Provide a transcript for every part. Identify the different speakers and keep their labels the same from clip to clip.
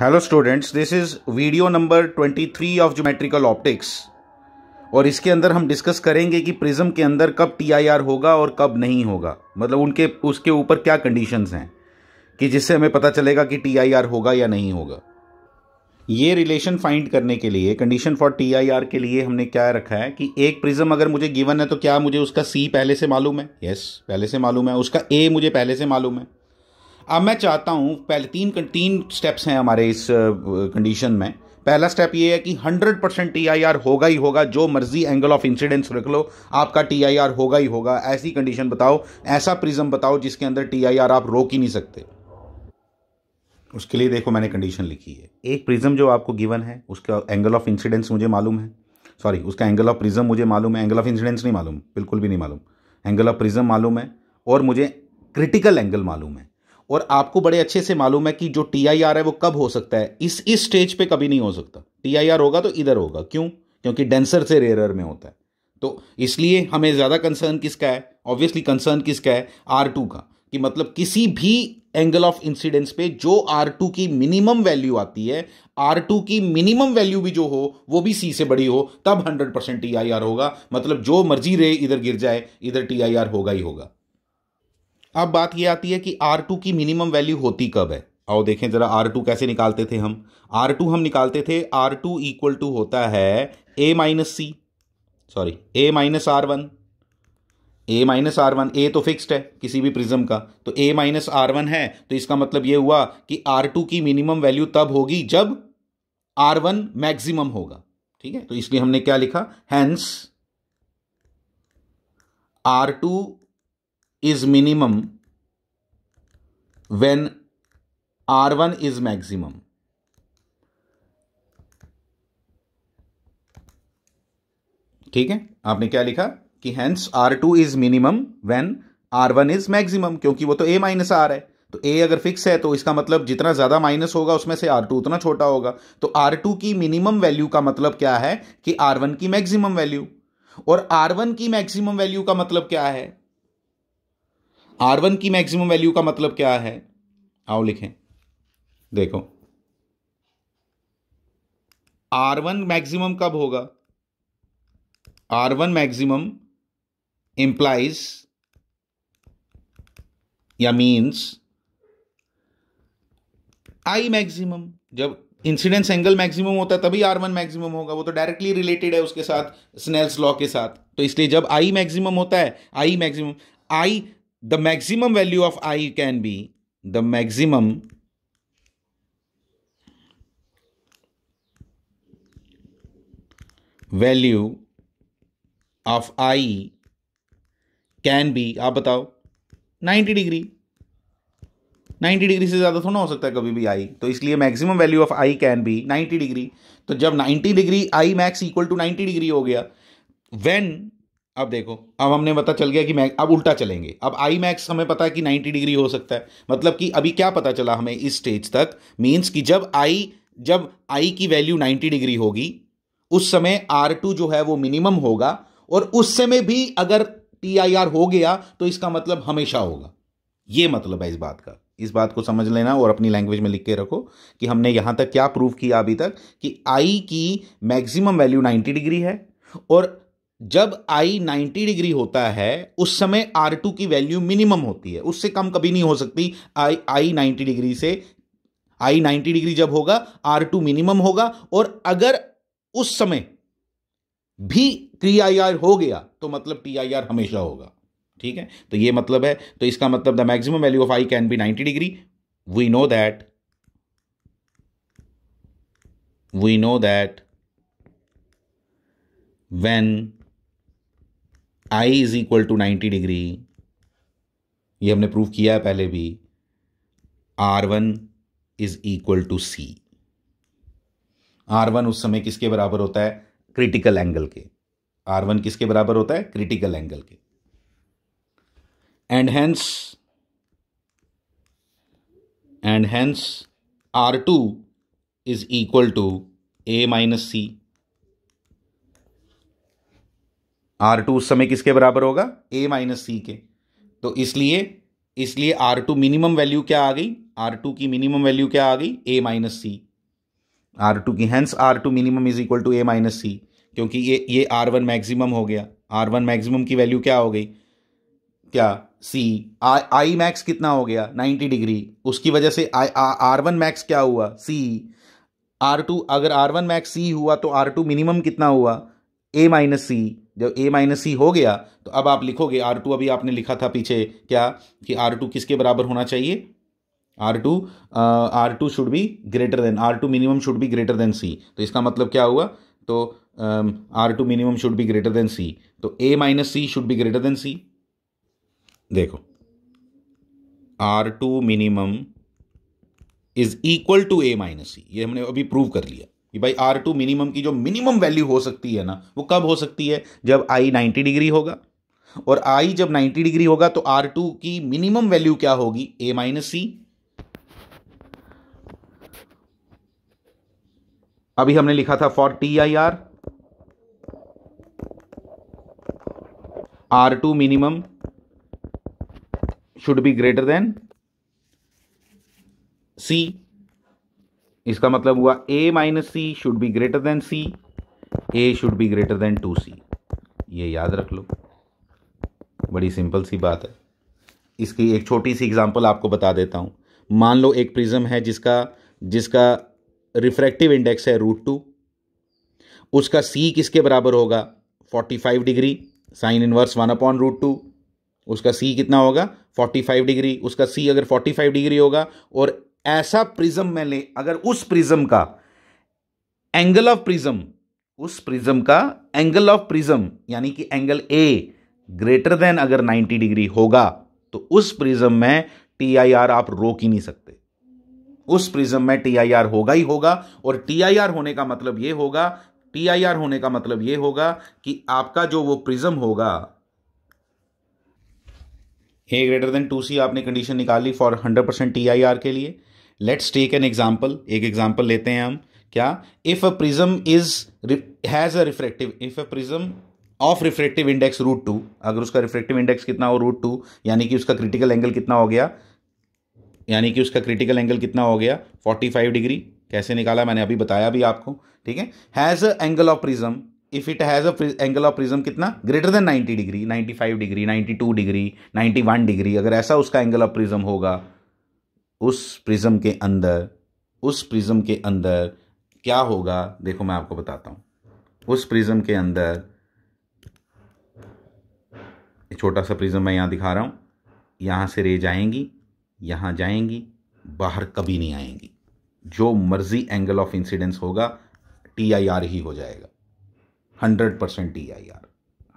Speaker 1: Hello students this is video number 23 of geometrical optics और इसके अंदर हम डिस्कस करेंगे कि प्रिज्म के अंदर कब टीआईआर होगा और कब नहीं होगा मतलब उनके उसके ऊपर क्या कंडीशंस हैं कि जिससे हमें पता चलेगा कि टीआईआर होगा या नहीं होगा ये रिलेशन फाइंड करने के लिए कंडीशन फॉर टीआईआर के लिए हमने क्या रखा है कि एक प्रिज्म अगर मुझे गिवन है तो क्या मुझे उसका सी पहले से मालूम है यस yes, पहले से मालूम है उसका ए मुझे पहले से मालूम है अब मैं चाहता हूँ पहले तीन तीन स्टेप्स हैं हमारे इस कंडीशन में पहला स्टेप ये है कि 100 परसेंट टी होगा ही होगा जो मर्जी एंगल ऑफ इंसिडेंस रख लो आपका टी होगा ही होगा ऐसी कंडीशन बताओ ऐसा प्रिज्म बताओ जिसके अंदर टी आप रोक ही नहीं सकते उसके लिए देखो मैंने कंडीशन लिखी है एक प्रिज्म जो आपको गिवन है उसका एंगल ऑफ इंसिडेंस मुझे मालूम है सॉरी उसका एंगल ऑफ प्रिज्म मुझे मालूम है एंगल ऑफ इंसिडेंस नहीं मालूम बिल्कुल भी नहीं मालूम एंगल ऑफ प्रिज्म मालूम है और मुझे क्रिटिकल एंगल मालूम है और आपको बड़े अच्छे से मालूम है कि जो टी आई आर है वो कब हो सकता है इस इस स्टेज पे कभी नहीं हो सकता टी आई आर होगा तो इधर होगा क्यों क्योंकि डेंसर से रेरर में होता है तो इसलिए हमें ज़्यादा कंसर्न किसका है ऑब्वियसली कंसर्न किसका है आर टू का कि मतलब किसी भी एंगल ऑफ इंसिडेंस पे जो आर टू की मिनिमम वैल्यू आती है आर टू की मिनिमम वैल्यू भी जो हो वो भी सी से बड़ी हो तब hundred percent T I R होगा मतलब जो मर्जी रे इधर गिर जाए इधर टी आई आर होगा ही होगा अब बात ये आती है कि आर टू की मिनिमम वैल्यू होती कब है आओ देखें ज़रा आर टू कैसे निकालते थे हम आर टू हम निकालते थे आर टू इक्वल टू होता है A minus C sorry A minus R one A minus R one A तो फिक्स्ड है किसी भी प्रिज्म का तो ए माइनस आर वन है तो इसका मतलब ये हुआ कि आर टू की मिनिमम वैल्यू तब होगी जब आर वन मैक्सिमम होगा ठीक है तो इसलिए हमने क्या लिखा hence R two minimum when R one is maximum ठीक है आपने क्या लिखा कि hence R two is minimum when R one is maximum क्योंकि वो तो ए माइनस आर है तो ए अगर फिक्स है तो इसका मतलब जितना ज़्यादा माइनस होगा उसमें से आर टू उतना छोटा होगा तो आर टू की मिनिमम वैल्यू का मतलब क्या है कि आर वन की मैक्सिमम वैल्यू और आर वन की मैक्सिमम वैल्यू का मतलब क्या है आर वन की मैक्सिमम वैल्यू का मतलब क्या है आओ लिखें देखो आर वन मैक्सिमम कब होगा आर वन मैक्सिमम इंप्लाइज या मीन्स आई मैक्सिमम जब इंसिडेंस एंगल मैक्सिमम होता है तभी आर वन मैक्सिमम होगा वो तो डायरेक्टली रिलेटेड है उसके साथ स्नेल्स लॉ के साथ तो इसलिए जब आई मैक्सिमम होता है I maximum I the maximum value of i can be the maximum value of i can be आप बताओ 90 डिग्री 90 डिग्री से ज़्यादा थोड़ा हो सकता है कभी भी आई तो इसलिए maximum value of I can be 90 degree तो जब 90 degree I max equal to 90 degree हो गया व्हेन अब देखो अब हमने पता चल गया कि मैक अब उल्टा चलेंगे अब आई मैक्स हमें पता है कि 90 डिग्री हो सकता है मतलब कि अभी क्या पता चला हमें इस स्टेज तक मीन्स कि जब आई जब आई की वैल्यू 90 डिग्री होगी उस समय आर टू जो है वो मिनिमम होगा और उस समय भी अगर टी आई आर हो गया तो इसका मतलब हमेशा होगा ये मतलब है इस बात का इस बात को समझ लेना और अपनी लैंग्वेज में लिख के रखो कि हमने यहाँ तक क्या प्रूव किया अभी तक कि आई की मैक्सिमम वैल्यू 90 डिग्री है और जब आई 90 डिग्री होता है उस समय आर टू की वैल्यू मिनिमम होती है उससे कम कभी नहीं हो सकती आई आई 90 डिग्री से आई 90 डिग्री जब होगा आर टू मिनिमम होगा और अगर उस समय भी टी आई आर हो गया तो मतलब टी आई आर हमेशा होगा ठीक है तो ये मतलब है तो इसका मतलब the maximum value of I can be 90 degree we know that we know that when I is equal to ninety degree ये हमने प्रूव किया है पहले भी R one is equal to C R one उस समय किसके बराबर होता है क्रिटिकल एंगल के आर वन किसके बराबर होता है क्रिटिकल एंगल के and hence and hence R two is equal to A minus C R two उस समय किसके बराबर होगा ए माइनस सी के तो इसलिए इसलिए आर टू मिनिमम वैल्यू क्या आ गई आर टू की मिनिमम वैल्यू क्या आ गई A minus C R two की hence R two minimum is equal to A minus C क्योंकि ये ये आर वन मैक्सिमम हो गया आर वन मैक्सिमम की वैल्यू क्या हो गई क्या सी आई मैक्स कितना हो गया नाइन्टी डिग्री उसकी वजह से आर वन मैक्स क्या हुआ सी आर टू अगर आर वन मैक्स सी हुआ तो आर टू मिनिमम कितना हुआ ए माइनस सी जब ए माइनस सी हो गया तो अब आप लिखोगे आर टू अभी आपने लिखा था पीछे क्या कि आर टू किसके बराबर होना चाहिए R two R two should be greater than R two minimum should be greater than C तो इसका मतलब क्या हुआ तो R two minimum should be greater than C तो A minus C should be greater than C देखो R two minimum is equal to A minus C ये हमने अभी प्रूव कर लिया कि भाई आर टू मिनिमम की जो मिनिमम वैल्यू हो सकती है ना वो कब हो सकती है जब आई नाइन्टी डिग्री होगा और आई जब नाइन्टी डिग्री होगा तो आर टू की मिनिमम वैल्यू क्या होगी ए माइनस सी अभी हमने लिखा था for T I R R two minimum should be greater than C इसका मतलब हुआ A minus C should be greater than C A should be greater than two C ये याद रख लो बड़ी सिंपल सी बात है इसकी एक छोटी सी एग्जांपल आपको बता देता हूँ मान लो एक प्रिज्म है जिसका जिसका रिफ्रैक्टिव इंडेक्स है रूट टू उसका सी किसके बराबर होगा forty five degree sine inverse one upon root two उसका सी कितना होगा फोर्टी फाइव डिग्री उसका सी अगर फोर्टी फाइव डिग्री होगा और ऐसा प्रिज्म में ले अगर उस प्रिज्म का एंगल ऑफ प्रिज्म उस प्रिज्म का एंगल ऑफ प्रिज्म यानी कि एंगल ए ग्रेटर देन अगर 90 डिग्री होगा तो उस प्रिज्म में टीआईआर आप रोक ही नहीं सकते उस प्रिज्म में टीआईआर होगा ही होगा और टीआईआर होने का मतलब यह होगा टी आई आर होने का मतलब यह होगा कि आपका जो वो प्रिज्म होगा A greater than two C आपने कंडीशन निकाली for hundred percent T I R के लिए लेट्स टेक एन एग्जाम्पल एक एग्जाम्पल लेते हैं हम क्या if a prism is has a refractive if a prism of refractive index root two अगर उसका रिफ्रेक्टिव इंडेक्स कितना हो रूट टू यानी कि उसका क्रिटिकल एंगल कितना हो गया यानी कि उसका क्रिटिकल एंगल कितना हो गया फोर्टी फाइव डिग्री कैसे निकाला मैंने अभी बताया भी आपको ठीक है has a angle of prism if it has a angle of prism कितना greater than 90 degree 95 degree 92 degree 91 degree अगर ऐसा उसका एंगल ऑफ प्रिज्म होगा उस प्रिज्म के अंदर उस प्रिज्म के अंदर क्या होगा देखो मैं आपको बताता हूँ उस प्रिज्म के अंदर छोटा सा प्रिज्म मैं यहाँ दिखा रहा हूँ यहाँ से रे जाएंगी यहाँ जाएंगी बाहर कभी नहीं आएंगी जो मर्जी एंगल ऑफ इंसिडेंस होगा टी आई आर ही हो जाएगा hundred percent T I R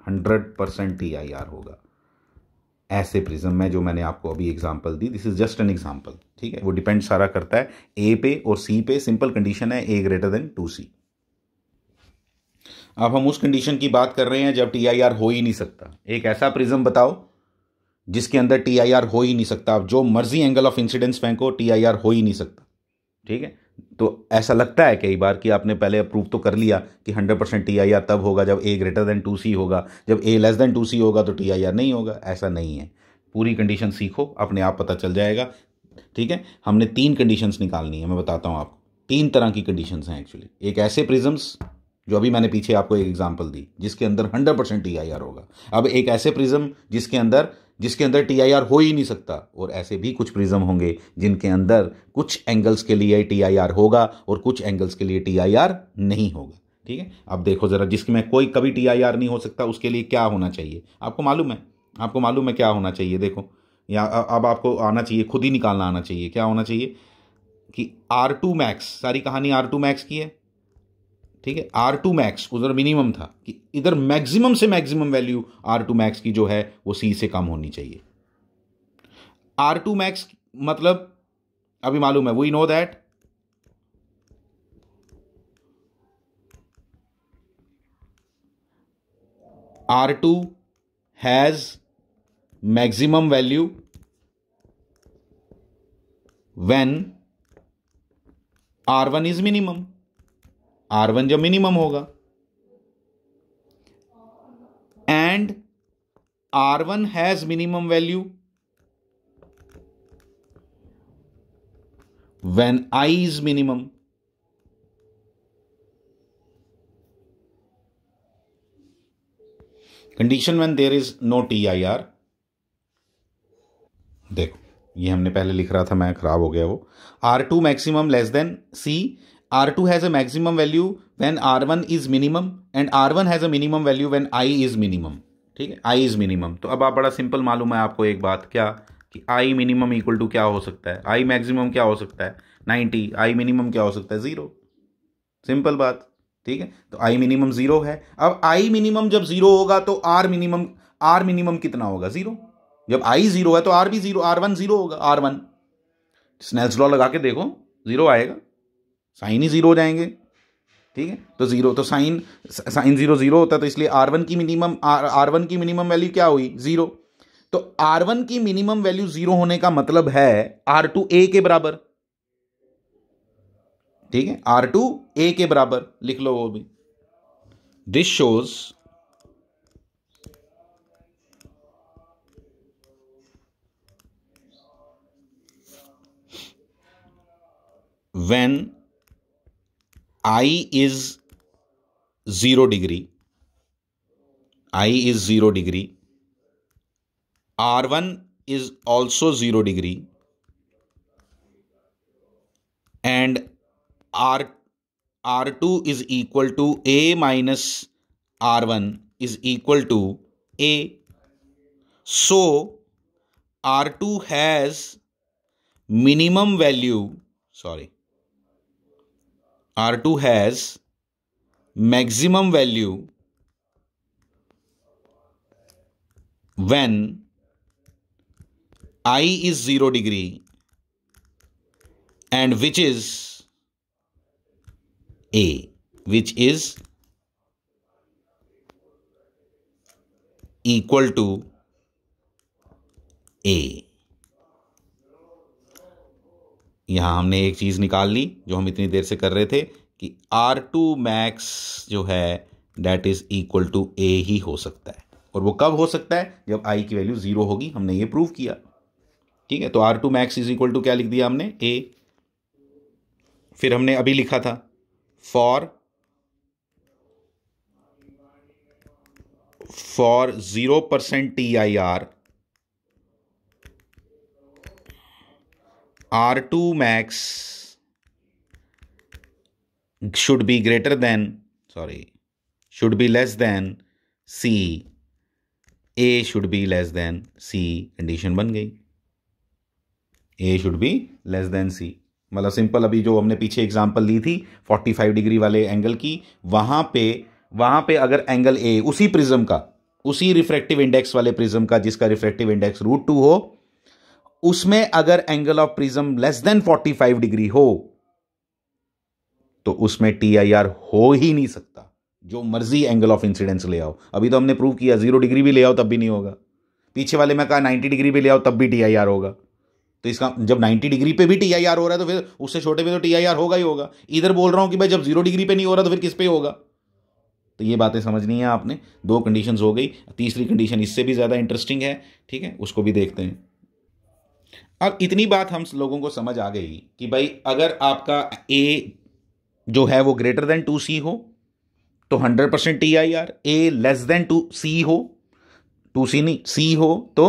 Speaker 1: hundred percent T I R होगा ऐसे प्रिज्म में जो मैंने आपको अभी एग्जांपल दी this is just an example ठीक है वो डिपेंड सारा करता है ए पे और सी पे सिंपल कंडीशन है A greater than two C अब हम उस कंडीशन की बात कर रहे हैं जब टी आई आर हो ही नहीं सकता एक ऐसा प्रिज्म बताओ जिसके अंदर टी आई आर हो ही नहीं सकता आप जो मर्जी एंगल ऑफ इंसिडेंस फेंको टी आई आर हो ही नहीं सकता ठीक है तो ऐसा लगता है कई बार कि आपने पहले अप्रूव तो कर लिया कि 100 परसेंट टी आई आर तब होगा जब A greater than two C होगा जब A less than two C होगा तो टी आई आर नहीं होगा ऐसा नहीं है पूरी कंडीशन सीखो अपने आप पता चल जाएगा ठीक है हमने तीन कंडीशंस निकालनी है मैं बताता हूँ आपको तीन तरह की कंडीशंस हैं एक्चुअली एक ऐसे प्रिजम्स जो अभी मैंने पीछे आपको एक एग्जाम्पल दी जिसके अंदर hundred percent T I R होगा अब एक ऐसे प्रिज्म जिसके अंदर जिसके अंदर टी आई आर हो ही नहीं सकता और ऐसे भी कुछ प्रिज्म होंगे जिनके अंदर कुछ एंगल्स के लिए टी आई आर होगा और कुछ एंगल्स के लिए टी आई आर नहीं होगा ठीक है अब देखो ज़रा जिसके में कोई कभी टी आई आर नहीं हो सकता उसके लिए क्या होना चाहिए आपको मालूम है आपको मालूम है क्या होना चाहिए देखो या अब आपको आना चाहिए खुद ही निकालना आना चाहिए क्या होना चाहिए कि आर टू मैक्स सारी कहानी आर टू मैक्स की है ठीक है आर टू मैक्स उधर मिनिमम था कि इधर मैक्सिमम से maximum value R two max की जो है वो सी से कम होनी चाहिए आर टू मैक्स मतलब अभी मालूम है we know that R two has maximum value when R one is minimum R one जो मिनिमम होगा and R one has minimum value when I is minimum condition when there is no T I R देखो ये हमने पहले लिख रहा था मैं खराब हो गया वो R two maximum less than C R2 has a maximum value when R1 is minimum and R1 has a minimum value when I is minimum ठीक है I is minimum तो अब आप बड़ा सिंपल मालूम है आपको एक बात क्या कि I minimum equal to क्या हो सकता है I maximum क्या हो सकता है 90 I minimum क्या हो सकता है ज़ीरो सिंपल बात ठीक है तो I minimum ज़ीरो है अब I minimum जब ज़ीरो होगा तो R minimum R minimum कितना होगा ज़ीरो जब I ज़ीरो है तो R भी ज़ीरो R वन ज़ीरो होगा R वन स्नेल्स लॉ लगा के देखो ज़ीरो आएगा साइन ही जीरो हो जाएंगे ठीक है तो जीरो तो साइन साइन जीरो जीरो होता है तो इसलिए आर वन की मिनिमम आर वन की मिनिमम वैल्यू क्या हुई जीरो तो आर वन की मिनिमम वैल्यू जीरो होने का मतलब है आर टू ए के बराबर ठीक है आर टू ए के बराबर लिख लो वो भी this shows when I is 0 degree. I is 0 degree. R1 is also 0 degree. And R, R2 is equal to A minus R1 is equal to A. So, R2 has minimum value, sorry, R2 has maximum value when I is 0 degree and which is A which is equal to A. यहाँ हमने एक चीज़ निकाल ली जो हम इतनी देर से कर रहे थे कि आर टू मैक्स जो है that is equal to A ही हो सकता है और वो कब हो सकता है जब आई की वैल्यू ज़ीरो होगी हमने ये प्रूव किया ठीक है तो R two max is equal to क्या लिख दिया हमने ए फिर हमने अभी लिखा था for for zero percent T I R R two max should be greater than sorry should be less than C A should be less than C condition बन गई A should be less than C मतलब simple अभी जो हमने पीछे example ली थी 45 degree वाले angle की वहां पे वहां पे अगर एंगल ए उसी प्रिज्म का उसी रिफ्रैक्टिव इंडेक्स वाले प्रिज्म का जिसका रिफ्रैक्टिव इंडेक्स रूट टू हो उसमें अगर angle of prism less than 45 degree हो तो उसमें टी आई आर हो ही नहीं सकता जो मर्जी एंगल ऑफ इंसिडेंस ले आओ अभी तो हमने प्रूव किया जीरो डिग्री भी ले आओ तब भी नहीं होगा पीछे वाले में कहा 90 डिग्री भी ले आओ तब भी टी आई आर होगा तो इसका जब 90 डिग्री पे भी टी आई आर हो रहा है तो फिर उससे छोटे पे तो टी आई आर होगा ही होगा इधर बोल रहा हूं कि भाई जब जीरो डिग्री पे नहीं हो रहा तो फिर किस पे होगा तो ये बातें समझनी है आपने दो कंडीशंस हो गई तीसरी कंडीशन इससे भी ज़्यादा इंटरेस्टिंग है ठीक है उसको भी देखते हैं अब इतनी बात हम लोगों को समझ आ गई कि भाई अगर आपका ए जो है वो ग्रेटर देन टू सी हो तो hundred percent T I R A less than two C हो टू सी नहीं सी हो तो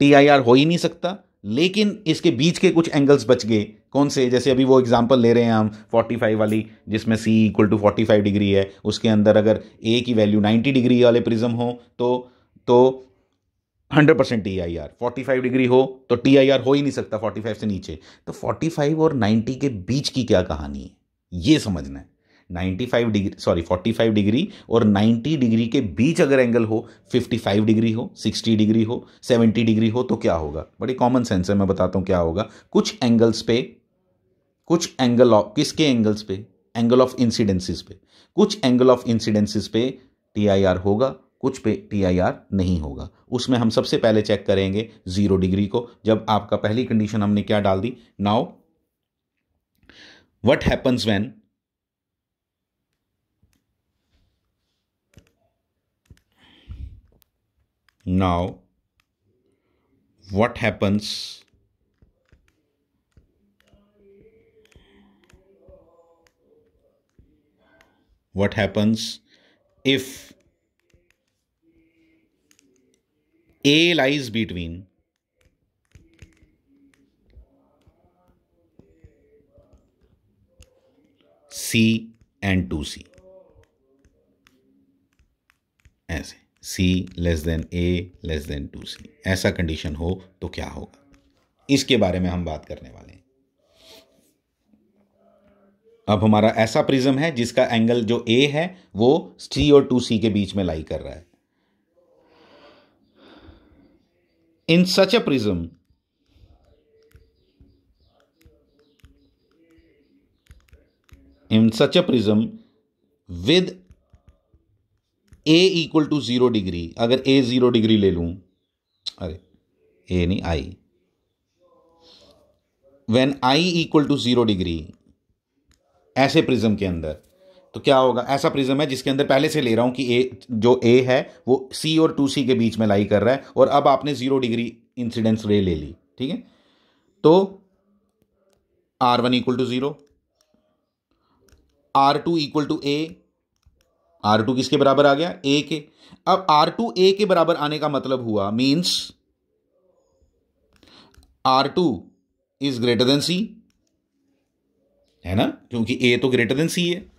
Speaker 1: टी आई आर हो ही नहीं सकता लेकिन इसके बीच के कुछ एंगल्स बच गए कौन से जैसे अभी वो एग्जांपल ले रहे हैं हम 45 वाली जिसमें C equal to five degree है उसके अंदर अगर ए की वैल्यू 90 डिग्री वाले प्रिज्म हो तो तो hundred percent T I R forty five degree हो तो टी आई आर हो ही नहीं सकता फोर्टी फाइव से नीचे तो फोर्टी फाइव और नाइन्टी के बीच की क्या कहानी है ये समझना है ninety five degree sorry forty five degree और नाइन्टी डिग्री के बीच अगर एंगल हो फिफ्टी फाइव डिग्री हो सिक्सटी डिग्री हो सेवेंटी डिग्री हो तो क्या होगा बड़ी कॉमन सेंस है मैं बताता हूँ क्या होगा कुछ एंगल्स पे कुछ एंगल ऑफ किसके एंगल्स पे एंगल ऑफ इंसिडेंसिस पे कुछ एंगल ऑफ इंसिडेंसिस पे टी आई आर होगा कुछ पे टी नहीं होगा उसमें हम सबसे पहले चेक करेंगे ज़ीरो डिग्री को जब आपका पहली कंडीशन हमने क्या डाल दी now what happens when now what happens what happens if A lies between C and two C ऐसे C less than A less than two C ऐसा कंडीशन हो तो क्या होगा इसके बारे में हम बात करने वाले हैं अब हमारा ऐसा प्रिज्म है जिसका एंगल जो ए है वो सी और टू सी के बीच में लाई कर रहा है in such a prism, in such a prism with a equal to zero degree अगर a जीरो डिग्री ले लूं अरे a नहीं i when i equal to zero degree ऐसे प्रिज्म के अंदर तो क्या होगा ऐसा प्रिज्म है जिसके अंदर पहले से ले रहा हूं कि ए जो ए है वो सी और टू सी के बीच में लाई कर रहा है और अब आपने जीरो डिग्री इंसिडेंस रे ले ली ठीक है तो R one equal to zero R two equal to A R two किसके बराबर आ गया ए के अब आर टू ए के बराबर आने का मतलब हुआ means R two is greater than C है ना क्योंकि ए तो ग्रेटर देन सी है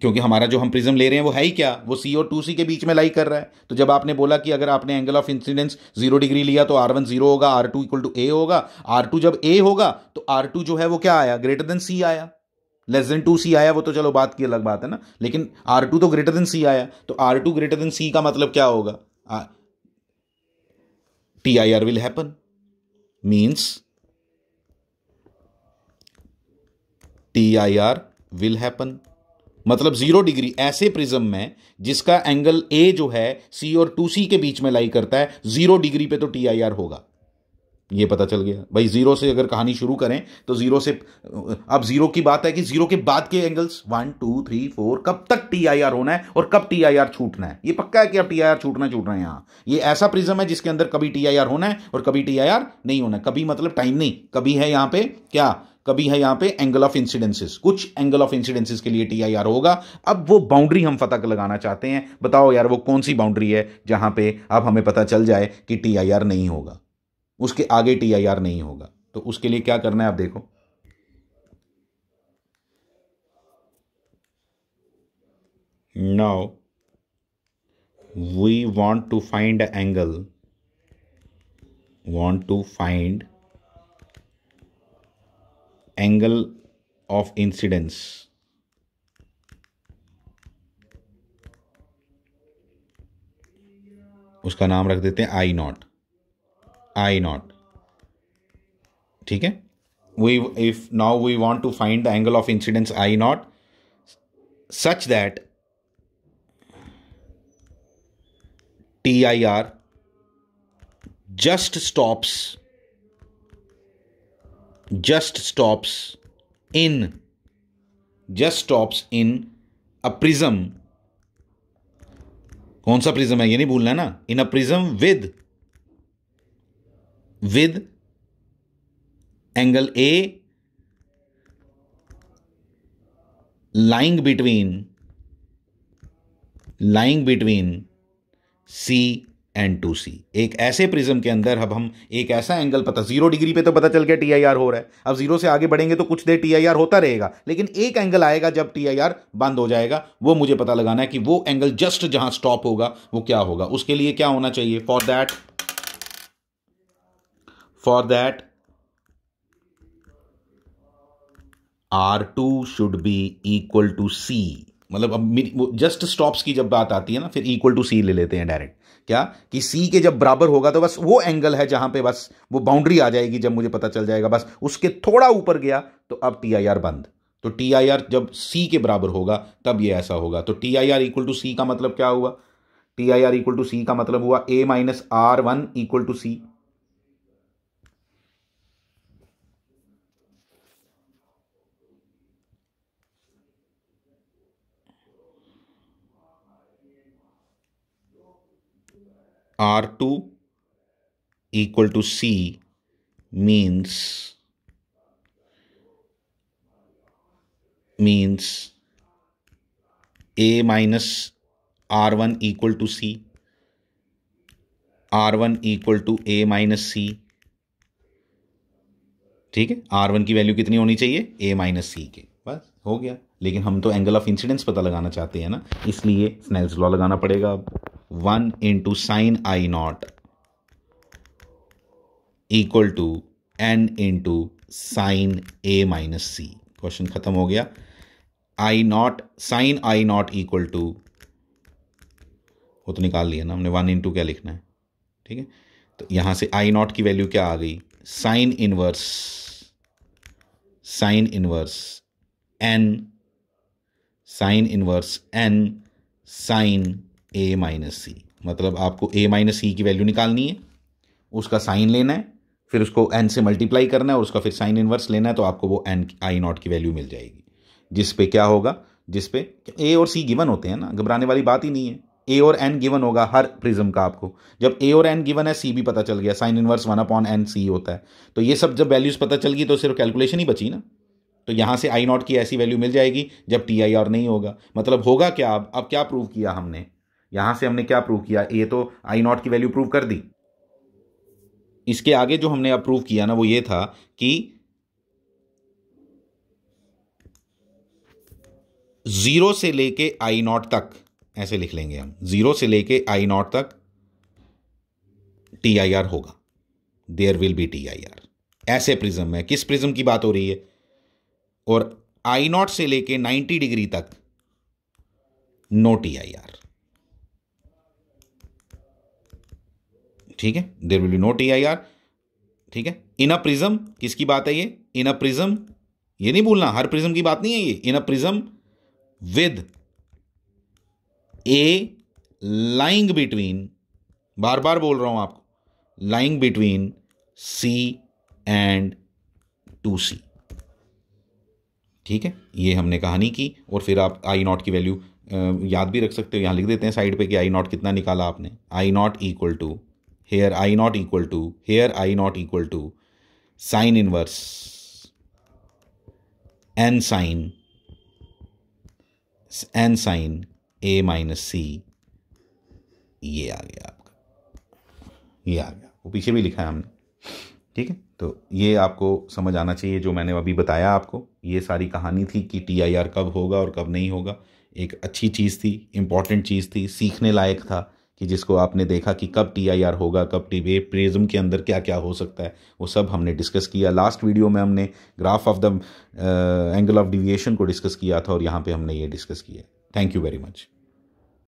Speaker 1: क्योंकि हमारा जो हम प्रिज्म ले रहे हैं वो है ही क्या वो सी और टू सी के बीच में लाई कर रहा है तो जब आपने बोला कि अगर आपने angle of incidence zero degree लिया तो आर वन जीरो होगा R two equal to A होगा आर टू जब ए होगा तो आर टू जो है वो क्या आया ग्रेटर देन सी आया लेस देन टू सी आया वो तो चलो बात की अलग बात है ना लेकिन आर टू तो ग्रेटर देन सी आया तो R two greater than C का मतलब क्या होगा T I R will happen means T I R will happen मतलब जीरो डिग्री ऐसे प्रिज्म में जिसका एंगल ए जो है सी और टू सी के बीच में लाई करता है जीरो डिग्री पे तो टी आई आर होगा ये पता चल गया भाई जीरो से अगर कहानी शुरू करें तो जीरो से अब जीरो की बात है कि जीरो के बाद के angles one two three four कब तक टी आई आर होना है और कब टी आई आर छूटना है ये पक्का है कि अब टी आई आर छूटना छूटना है यहां ये ऐसा प्रिज्म है जिसके अंदर कभी टी आई आर होना है और कभी टी आई आर नहीं होना है कभी मतलब टाइम नहीं कभी है यहाँ पे क्या कभी है यहां पे एंगल ऑफ इंसिडेंसेस कुछ एंगल ऑफ इंसिडेंसेस के लिए टी आई आर होगा अब वो बाउंड्री हम पता लगाना चाहते हैं बताओ यार वो कौन सी बाउंड्री है जहां पे अब हमें पता चल जाए कि टी आई आर नहीं होगा उसके आगे टी आई आर नहीं होगा तो उसके लिए क्या करना है आप देखो now we want to find angle want to find angle of incidence उसका नाम रख देते हैं आई नॉट आई नॉट ठीक है we if now we want to find the angle of incidence i naught such that tir just stops just stops in just stops in a prism कौन सा prism है ये नहीं भूलना है ना in a prism with with angle A lying between lying between C and two C एक ऐसे प्रिज्म के अंदर अब हम एक ऐसा एंगल पता जीरो डिग्री पे तो पता चल गया टी आई आर हो रहा है अब जीरो से आगे बढ़ेंगे तो कुछ देर टी आई आर होता रहेगा लेकिन एक एंगल आएगा जब टी आई आर बंद हो जाएगा वो मुझे पता लगाना है कि वो एंगल जस्ट जहां स्टॉप होगा वो क्या होगा उसके लिए क्या होना चाहिए for that for that R two should be equal to C मतलब अब जस्ट स्टॉप्स की जब बात आती है ना फिर इक्वल टू सी ले लेते हैं डायरेक्ट क्या कि सी के जब बराबर होगा तो बस वो एंगल है जहां पे बस वो बाउंड्री आ जाएगी जब मुझे पता चल जाएगा बस उसके थोड़ा ऊपर गया तो अब टी आई आर बंद तो टी आई आर जब सी के बराबर होगा तब ये ऐसा होगा तो T I R equal to C का मतलब क्या हुआ T I R equal to C का मतलब हुआ A minus R one equal to C R two equal to C means means A minus R one equal to C R one equal to A minus C ठीक है R one की value कितनी होनी चाहिए ए minus सी के बस हो गया लेकिन हम तो एंगल ऑफ इंसिडेंस पता लगाना चाहते हैं ना इसलिए स्नेल्स लॉ लगाना पड़ेगा अब one into sine I not equal to n into sine A minus C question खत्म हो गया I not sine I not equal to वो तो निकाल लिया ना हमने वन इंटू क्या लिखना है ठीक है तो यहां से आई नॉट की वैल्यू क्या आ गई sine inverse sine inverse n sine inverse n sine A minus C मतलब आपको ए माइनस सी की वैल्यू निकालनी है उसका साइन लेना है फिर उसको एन से मल्टीप्लाई करना है और उसका फिर साइन इनवर्स लेना है तो आपको वो एन आई नॉट की वैल्यू मिल जाएगी जिस पे क्या होगा जिस पे ए और सी गिवन होते हैं ना घबराने वाली बात ही नहीं है ए और एन गिवन होगा हर प्रिज्म का आपको जब ए और एन गिवन है सी भी पता चल गया sine inverse one upon n C होता है तो ये सब जब वैल्यूज़ पता चल गई तो सिर्फ कैलकुलेशन ही बची ना तो यहाँ से आई नॉट की ऐसी वैल्यू मिल जाएगी जब टी आई आर नहीं होगा मतलब होगा क्या अब अब क्या प्रूव किया हमने यहां से हमने क्या प्रूव किया ये तो आई नॉट की वैल्यू प्रूव कर दी इसके आगे जो हमने अप्रूव प्रूव किया ना वो ये था कि जीरो से लेके आई नॉट तक ऐसे लिख लेंगे हम जीरो से लेके आई नॉट तक टी आई आर होगा there will be T I R ऐसे प्रिज्म में किस प्रिज्म की बात हो रही है और आई नॉट से लेके 90 डिग्री तक नो टी आई आर ठीक है there will be no T I R ठीक है इन अ प्रिज्म किसकी बात है ये इन अ प्रिज्म ये नहीं भूलना हर प्रिज्म की बात नहीं है ये in a prism with A lying between बार बार बोल रहा हूं आपको lying between C and two C ठीक है ये हमने कहानी की और फिर आप आई नॉट की वैल्यू याद भी रख सकते हो यहां लिख देते हैं साइड पे कि आई नॉट कितना निकाला आपने I not equal to here i not equal to here i not equal to sine inverse n sine n sine a minus C ये आ गया आपका ये आ गया वो पीछे भी लिखा है हमने ठीक है तो ये आपको समझ आना चाहिए जो मैंने अभी बताया आपको ये सारी कहानी थी कि टी आई आर कब होगा और कब नहीं होगा एक अच्छी चीज़ थी इम्पॉर्टेंट चीज़ थी सीखने लायक था कि जिसको आपने देखा कि कब टी होगा कब टी वे प्रिज्म के अंदर क्या क्या हो सकता है वो सब हमने डिस्कस किया लास्ट वीडियो में हमने graph of the angle of deviation को डिस्कस किया था और यहाँ पे हमने ये डिस्कस किया थैंक यू वेरी मच